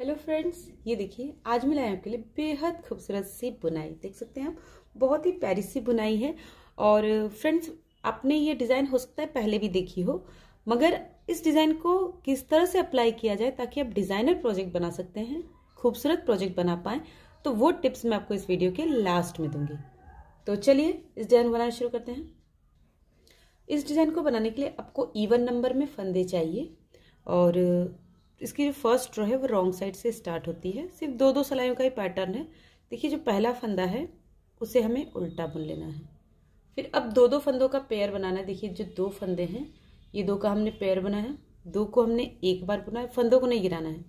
hello friends ये देखिए आज मैं लाया आपके लिए बेहद खूबसूरत सी बुनाई देख सकते हैं आप बहुत ही प्यारी सी बुनाई है और फ्रेंड्स आपने ये डिज़ाइन हो सकता है पहले भी देखी हो मगर इस डिज़ाइन को किस तरह से अप्लाई किया जाए ताकि आप डिज़ाइनर प्रोजेक्ट बना सकते हैं खूबसूरत प्रोजेक्ट बना पाएँ तो वो टिप्स मैं आपको इस वीडियो के लास्ट में दूंगी तो चलिए इस डिज़ाइन बनाना शुरू करते हैं इस डिज़ाइन को बनाने के लिए आपको ईवन नंबर में फंदे चाहिए और इसकी जो फर्स्ट रो है वो रॉन्ग साइड से स्टार्ट होती है सिर्फ दो दो सलाइयों का ही पैटर्न है देखिए जो पहला फंदा है उसे हमें उल्टा बुन लेना है फिर अब दो दो फंदों का पेयर बनाना है देखिए जो दो फंदे हैं ये दो का हमने पेयर बनाया दो को हमने एक बार बुना है फंदों को नहीं गिराना है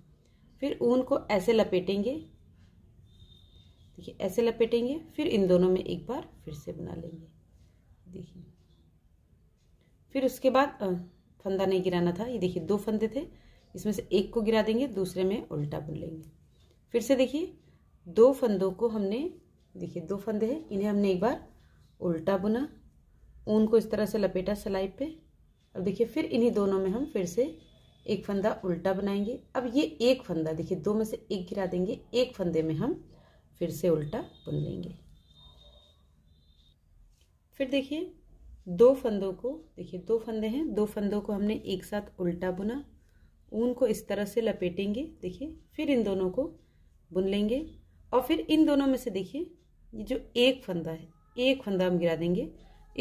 फिर ऊन को ऐसे लपेटेंगे देखिए ऐसे लपेटेंगे फिर इन दोनों में एक बार फिर से बना लेंगे देखिए फिर उसके बाद फंदा नहीं गिराना था ये देखिए दो फंदे थे इसमें से एक को गिरा देंगे दूसरे में उल्टा बुन लेंगे फिर से देखिए दो फंदों को हमने देखिए दो फंदे हैं इन्हें हमने एक बार उल्टा बुना ऊन को इस तरह से लपेटा सिलाई पे अब देखिए फिर इन्हीं दोनों में हम फिर से एक फंदा उल्टा बनाएंगे अब ये एक फंदा देखिए दो में से एक गिरा देंगे एक फंदे में हम फिर से उल्टा बुन लेंगे फिर देखिए दो फंदों को देखिए दो फंदे हैं दो फंदों को हमने एक साथ उल्टा बुना ऊन को इस तरह से लपेटेंगे देखिए फिर इन दोनों को बुन लेंगे और फिर इन दोनों में से देखिए ये जो एक फंदा है एक फंदा हम गिरा देंगे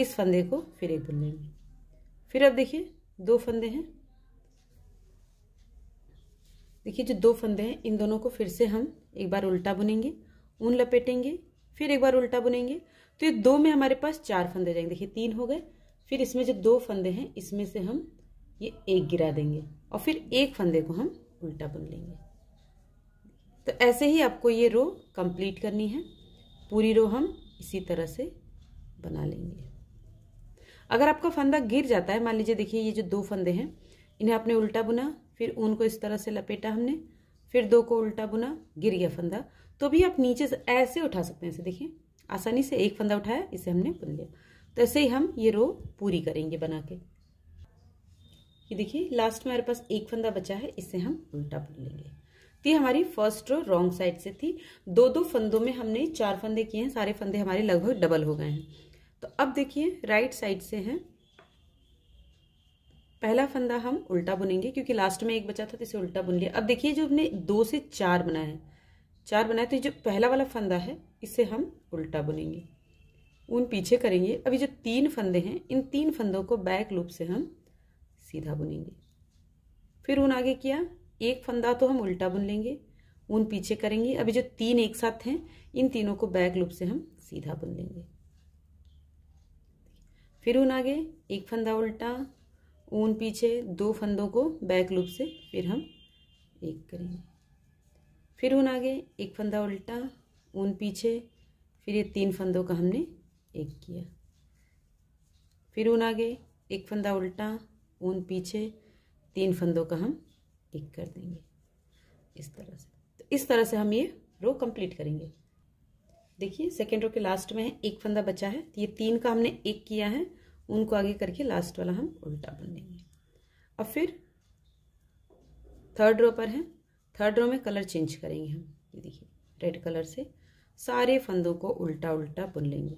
इस फंदे को फिर एक बुन लेंगे फिर अब देखिए दो फंदे हैं देखिए जो दो फंदे हैं इन दोनों को फिर से हम एक बार उल्टा बुनेंगे ऊन लपेटेंगे फिर एक बार उल्टा बुनेंगे तो ये दो में हमारे पास चार फंदे जाएंगे देखिए तीन हो गए फिर इसमें जो दो फंदे हैं इसमें से हम ये एक गिरा देंगे और फिर एक फंदे को हम उल्टा बुन लेंगे तो ऐसे ही आपको ये रो कंप्लीट करनी है पूरी रो हम इसी तरह से बना लेंगे अगर आपका फंदा गिर जाता है मान लीजिए देखिए ये जो दो फंदे हैं इन्हें आपने उल्टा बुना फिर ऊन को इस तरह से लपेटा हमने फिर दो को उल्टा बुना गिर गया फंदा तो भी आप नीचे से ऐसे उठा सकते हैं इसे देखिए आसानी से एक फंदा उठाया इसे हमने बुन लिया तो ऐसे ही हम ये रो पूरी करेंगे बना के ये देखिए लास्ट में हमारे पास एक फंदा बचा है इससे हम उल्टा बुन लेंगे तो ये हमारी फर्स्ट रो रॉन्ग साइड से थी दो दो फंदों में हमने चार फंदे किए हैं सारे फंदे हमारे लगभग डबल हो गए हैं तो अब देखिए राइट साइड से है पहला फंदा हम उल्टा बुनेंगे क्योंकि लास्ट में एक बचा था तो इसे उल्टा बुन लिया अब देखिए जो हमने दो से चार बनाया है चार बनाया तो जो पहला वाला फंदा है इसे हम उल्टा बुनेंगे उन पीछे करेंगे अभी जो तीन फंदे हैं इन तीन फंदों को बैक लूप से हम सीधा बुनेंगे फिर ऊन आगे किया एक फंदा तो हम उल्टा बुन लेंगे ऊन पीछे करेंगे अभी जो तीन एक साथ हैं इन तीनों को बैक लूप से हम सीधा बुन लेंगे फिर ऊन आगे एक फंदा उल्टा ऊन पीछे दो फंदों को बैक लूप से फिर हम एक करेंगे फिर ऊन आगे एक फंदा उल्टा ऊन पीछे फिर ये तीन फंदों का हमने एक किया फिर ऊन आगे एक फंदा उल्टा ऊन पीछे तीन फंदों का हम एक कर देंगे इस तरह से तो इस तरह से हम ये रो कंप्लीट करेंगे देखिए सेकेंड रो के लास्ट में है एक फंदा बचा है तो ये तीन का हमने एक किया है उनको आगे करके लास्ट वाला हम उल्टा बुन लेंगे अब फिर थर्ड रो पर है थर्ड रो में कलर चेंज करेंगे हम ये देखिए रेड कलर से सारे फंदों को उल्टा उल्टा बुन लेंगे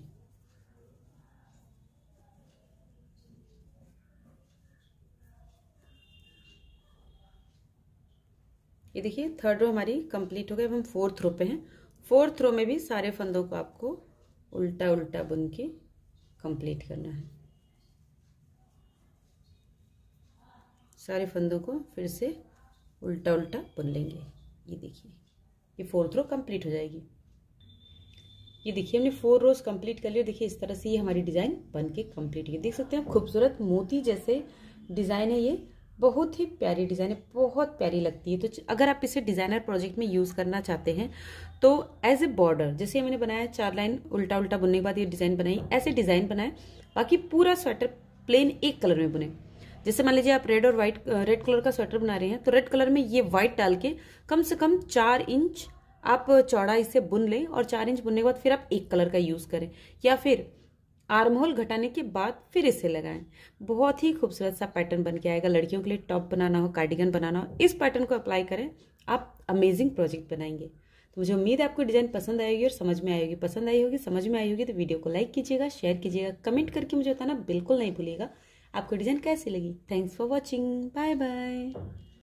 ये देखिए थर्ड रो हमारी कंप्लीट हो गई अब हम फोर्थ रो पे हैं फोर्थ रो में भी सारे फंदों को आपको उल्टा उल्टा बुन के कंप्लीट करना है सारे फंदों को फिर से उल्टा उल्टा बुन लेंगे ये देखिए ये फोर्थ रो कंप्लीट हो जाएगी ये देखिए हमने फोर रोज कंप्लीट कर लिया देखिए इस तरह से ये हमारी डिज़ाइन बन के कम्प्लीट हुई देख सकते हैं खूबसूरत मोती जैसे डिज़ाइन है ये बहुत ही प्यारी डिज़ाइन है बहुत प्यारी लगती है तो अगर आप इसे डिज़ाइनर प्रोजेक्ट में यूज़ करना चाहते हैं तो एज ए बॉर्डर जैसे मैंने बनाया चार लाइन उल्टा उल्टा बुनने के बाद ये डिज़ाइन बनाई ऐसे डिज़ाइन बनाए बाकी पूरा स्वेटर प्लेन एक कलर में बुने जैसे मान लीजिए आप रेड और व्हाइट रेड कलर का स्वेटर बना रहे हैं तो रेड कलर में ये वाइट डाल के कम से कम चार इंच आप चौड़ा इसे बुन लें और चार इंच बुनने के बाद फिर आप एक कलर का यूज़ करें या फिर आर्म होल घटाने के बाद फिर इसे लगाएं बहुत ही खूबसूरत सा पैटर्न बन के आएगा लड़कियों के लिए टॉप बनाना हो कार्डिगन बनाना हो इस पैटर्न को अप्लाई करें आप अमेजिंग प्रोजेक्ट बनाएंगे तो मुझे उम्मीद है आपको डिजाइन पसंद आएगी और समझ में आएगी पसंद आई होगी समझ में आई होगी तो वीडियो को लाइक कीजिएगा शेयर कीजिएगा कमेंट करके मुझे बताना बिल्कुल नहीं भूलिएगा आपको डिजाइन कैसी लगी thanks for watching bye bye